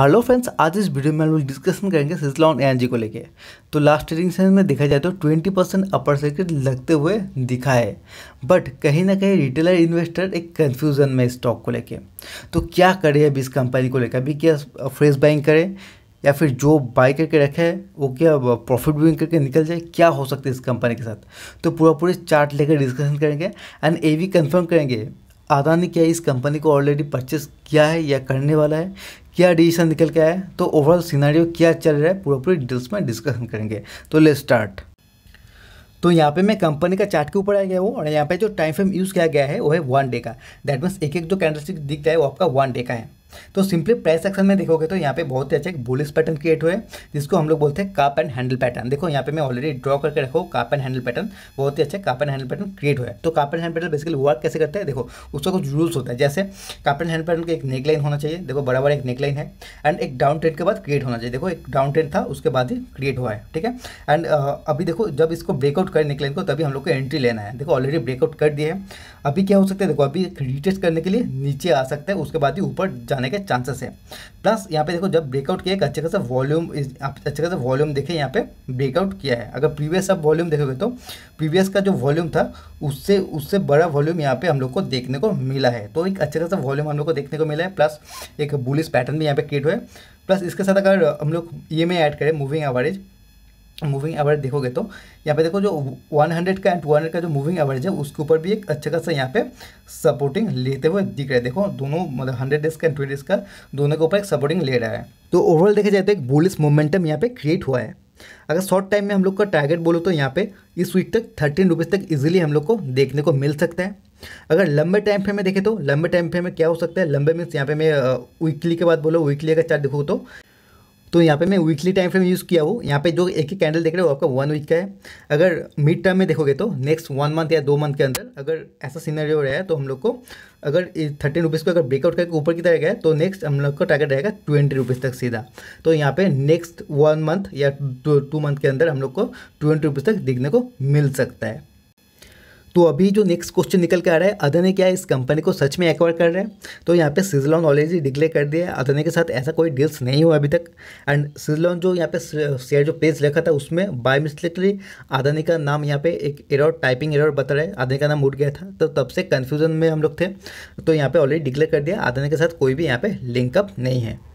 hello friends आज इस video में हम लोग डिस्कशन करेंगे सिजलॉन एनर्जी को लेके तो लास्ट ट्रेडिंग सेशन में देखा जाए तो 20 परसेंट अपर सर्किट लगते हुए दिखा है बट कहीं ना कहीं रिटेलर इन्वेस्टर एक कन्फ्यूजन में स्टॉक को लेके तो क्या करे अभी इस कंपनी को लेकर अभी क्या फ्रेश बाइंग करें या फिर जो बाई करके रखे है वो क्या प्रॉफिट बुकिंग करके निकल जाए क्या हो सकता है इस कंपनी के साथ तो पूरा पूरे चार्ट लेकर डिस्कशन करेंगे एंड ए भी कन्फर्म करेंगे अदानी क्या इस कंपनी को ऑलरेडी परचेस किया है या करने वाला है क्या डिसीजन निकल के आया तो ओवरऑल सिनारियो क्या चल रहा है पूरा पूरी डिटेल्स में डिस्कशन करेंगे तो ले स्टार्ट तो यहाँ पे मैं कंपनी का चार्ट के ऊपर आ गया हूँ और यहाँ पे जो टाइम फ्रेम यूज़ किया गया है वो है वन डे का दैट मीन्स एक एक जो कैंडलस्टिक दिखता है वो आपका वन डे का है तो सिंपली प्राइस एक्शन में देखोगे तो यहाँ पे बहुत ही अच्छा एक बुलिस पैटर्न क्रिएट हुए जिसको हम लोग बोलते हैं काप एंड हैंडल पैटर्न देखो यहाँ पे मैं ऑलरेडी ड्रॉ करके रखो काप एंड हैंडल पैटर्न बहुत ही अच्छा cup and handle pattern create हुआ है तो cup and handle pattern basically work कैसे करते हैं देखो उसका कुछ रूल्स होता है जैसे काप एंड हैंडल पैटर्न का एक नेक लाइन होना चाहिए देखो बड़ा बड़ा एक नेक लाइन है एंड एक डाउन ट्रेंड के बाद क्रिएट होना चाहिए देखो एक डाउन ट्रेंड था उसके बाद ही क्रिएट हुआ है ठीक है एंड uh, अभी देखो जब इसको ब्रेकआउट करें नेकलाइन को तभी हम लोग को एंट्री लेना है देखो ऑलरेडी ब्रेकआउट कर दिए अभी क्या हो सकता है देखो अभी रिटेस्ट करने के लिए नीचे आ सकता है उसके बाद ही ऊपर जाना आने के चांसेस है प्लस यहाँ पे देखो जब ब्रेकआउट किया एक अच्छे खासा वॉल्यूम अच्छे खासा वॉल्यूम देखें यहाँ पे ब्रेकआउट किया है अगर प्रीवियस आप वॉल्यूम देखोगे तो प्रीवियस का जो वॉल्यूम था उससे उससे बड़ा वॉल्यूम यहाँ पे हम लोग को देखने को मिला है तो एक अच्छे खासा वॉल्यूम हम लोग को देखने को मिला है प्लस एक बुलिस पैटर्न भी यहाँ पे क्रिएट हुआ है प्लस इसके साथ अगर हम लोग ई एम ऐड करें मूविंग एवरेज मूविंग एवरेज देखोगे तो यहाँ पे देखो जो 100 का एंड 200 का जो मूविंग एवरेज है उसके ऊपर भी एक अच्छा खासा यहाँ पे सपोर्टिंग लेते हुए दिख रहा है देखो दोनों मतलब 100 डेज का एंड 20 डेज का दोनों के ऊपर एक सपोर्टिंग ले रहा है तो ओवरऑल देखा जाए तो एक बुलिस मोमेंटम यहाँ पे क्रिएट हुआ है अगर शॉर्ट टाइम में हम लोग का टारगेट बोलो तो यहाँ पे इस वीक तक थर्टीन रुपीज़ तक इजीली हम लोग को देखने को मिल सकता है अगर लंबे टाइम फ्रेम में देखें तो लंबे टाइम फ्रेम में क्या हो सकता है लंबे मीन्स यहाँ पे मैं वीकली के बाद बोलो वीकली का चार्ट देखो तो तो यहाँ पे मैं वीकली टाइम फ्रेम यूज़ किया हूँ यहाँ पे जो एक ही कैंडल देख रहे हो आपका वन वीक का है अगर मिड टर्म में देखोगे तो नेक्स्ट वन मंथ या दो मंथ के अंदर अगर ऐसा सीनरी हो रहा है तो हम लोग को अगर थर्टीन रुपीज़ को अगर ब्रेकआउट करके ऊपर की तरह गया तो नेक्स्ट हम लोग का टारगेट रहेगा ट्वेंटी रुपीज़ तक सीधा तो यहाँ पे नेक्स्ट वन मंथ या टू मंथ के अंदर हम लोग को ट्वेंटी रुपीज़ तक देखने को मिल सकता है तो अभी जो नेक्स्ट क्वेश्चन निकल के आ रहा है अदने क्या इस कंपनी को सच में एक्वायर कर रहे हैं तो यहाँ पे सिजलॉन ऑलरेडी डिक्लेयर कर दिया है अदने के साथ ऐसा कोई डील्स नहीं हुआ अभी तक एंड सिजलॉन जो यहाँ पे शेयर जो पेज रखा था उसमें बाय मिस्टेकली आदानी का नाम यहाँ पे एक एरर टाइपिंग एरर बता रहा है अदानी का नाम उठ गया था तो तब से कन्फ्यूजन में हम लोग थे तो यहाँ पर ऑलरेडी डिक्लेयर कर दिया आदानी के साथ कोई भी यहाँ पर लिंकअप नहीं है